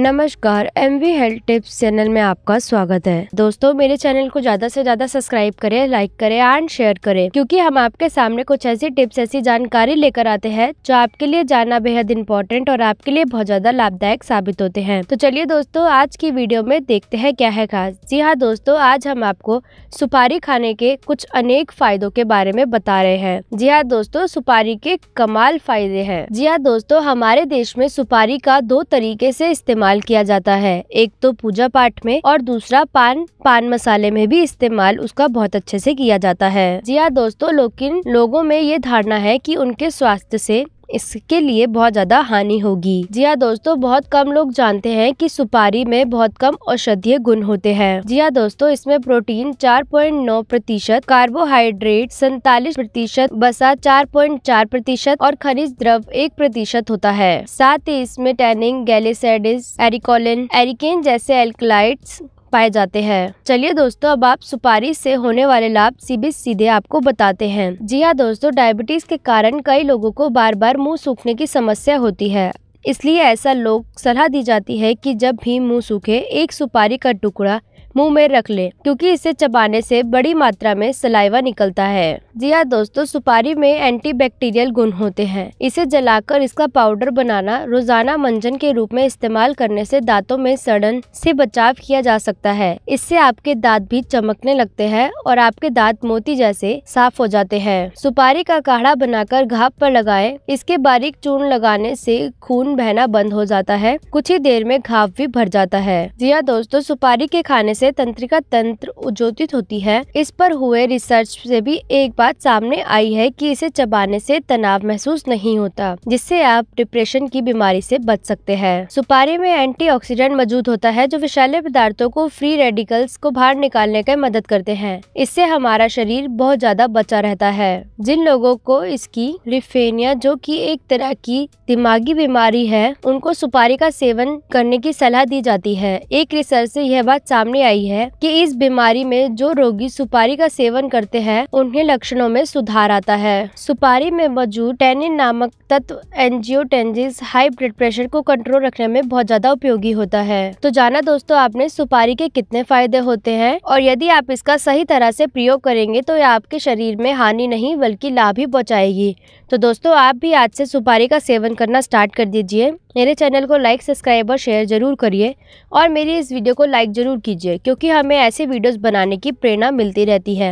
नमस्कार M V health tips channel में आपका स्वागत है दोस्तों मेरे चैनल को ज्यादा से ज्यादा सब्सक्राइब करें लाइक करें एंड शेयर करें क्योंकि हम आपके सामने कुछ ऐसी टिप्स ऐसी जानकारी लेकर आते हैं जो आपके लिए जानना बेहद इम्पोर्टेंट और आपके लिए बहुत ज्यादा लाभदायक साबित होते हैं तो चलिए दोस्तों आज की वीडियो में देखते हैं क्या है खास जी हाँ दोस्तों आज हम आपको सुपारी खाने के कुछ अनेक फायदों के बारे में बता रहे हैं जी हाँ दोस्तों सुपारी के कमाल फायदे है जी हाँ दोस्तों हमारे देश में सुपारी का दो तरीके से इस्तेमाल इस्तेमाल किया जाता है एक तो पूजा पाठ में और दूसरा पान पान मसाले में भी इस्तेमाल उसका बहुत अच्छे से किया जाता है जी हाँ दोस्तों लेकिन लोगों में ये धारणा है कि उनके स्वास्थ्य से इसके लिए बहुत ज़्यादा हानि होगी जी हाँ दोस्तों बहुत कम लोग जानते हैं कि सुपारी में बहुत कम औषधीय गुण होते हैं जी हाँ दोस्तों इसमें प्रोटीन 4.9 प्रतिशत कार्बोहाइड्रेट सैतालीस प्रतिशत बसा 4.4 प्रतिशत और खनिज द्रव एक प्रतिशत होता है साथ ही इसमें टैनिंग गैलेसाइडिस एरिकोलिन एरिकेन जैसे एल्कलाइट पाए जाते हैं चलिए दोस्तों अब आप सुपारी से होने वाले लाभ सीधे सीधे आपको बताते हैं जी हाँ दोस्तों डायबिटीज के कारण कई लोगों को बार बार मुंह सूखने की समस्या होती है इसलिए ऐसा लोग सलाह दी जाती है कि जब भी मुंह सूखे एक सुपारी का टुकड़ा मुंह में रख लें क्योंकि इसे चबाने से बड़ी मात्रा में सलाइवा निकलता है जी हाँ दोस्तों सुपारी में एंटीबैक्टीरियल गुण होते हैं इसे जलाकर इसका पाउडर बनाना रोजाना मंजन के रूप में इस्तेमाल करने से दांतों में सड़न से बचाव किया जा सकता है इससे आपके दांत भी चमकने लगते हैं और आपके दांत मोती जैसे साफ हो जाते हैं सुपारी का काढ़ा बनाकर घाप पर लगाए इसके बारीक चूर्ण लगाने से खून बहना बंद हो जाता है कुछ ही देर में घाव भी भर जाता है जी हाँ दोस्तों सुपारी के खाने से से तंत्रिका तंत्र उज्जोतित होती है इस पर हुए रिसर्च से भी एक बात सामने आई है कि इसे चबाने से तनाव महसूस नहीं होता जिससे आप डिप्रेशन की बीमारी से बच सकते हैं सुपारी में एंटी मौजूद होता है जो विषैले पदार्थों को फ्री रेडिकल्स को बाहर निकालने का मदद करते हैं इससे हमारा शरीर बहुत ज्यादा बचा रहता है जिन लोगों को इसकी रिफेनिया जो कि एक तरह की दिमागी बीमारी है उनको सुपारी का सेवन करने की सलाह दी जाती है एक रिसर्च से यह बात सामने आई है कि इस बीमारी में जो रोगी सुपारी का सेवन करते हैं उन्हें लक्षणों में सुधार आता है सुपारी में मौजूद टेनिन नामक तत्व एनजियोटेंजिस हाई ब्लड प्रेशर को कंट्रोल रखने में बहुत ज्यादा उपयोगी होता है तो जाना दोस्तों आपने सुपारी के कितने फायदे होते हैं और यदि आप इसका सही तरह से प्रयोग करेंगे तो यह आपके शरीर में हानि नहीं बल्कि लाभ ही पहुँचाएगी तो दोस्तों आप भी आज से सुपारी का सेवन करना स्टार्ट कर दीजिए मेरे चैनल को लाइक सब्सक्राइब और शेयर जरूर करिए और मेरी इस वीडियो को लाइक जरूर कीजिए क्योंकि हमें ऐसे वीडियोस बनाने की प्रेरणा मिलती रहती है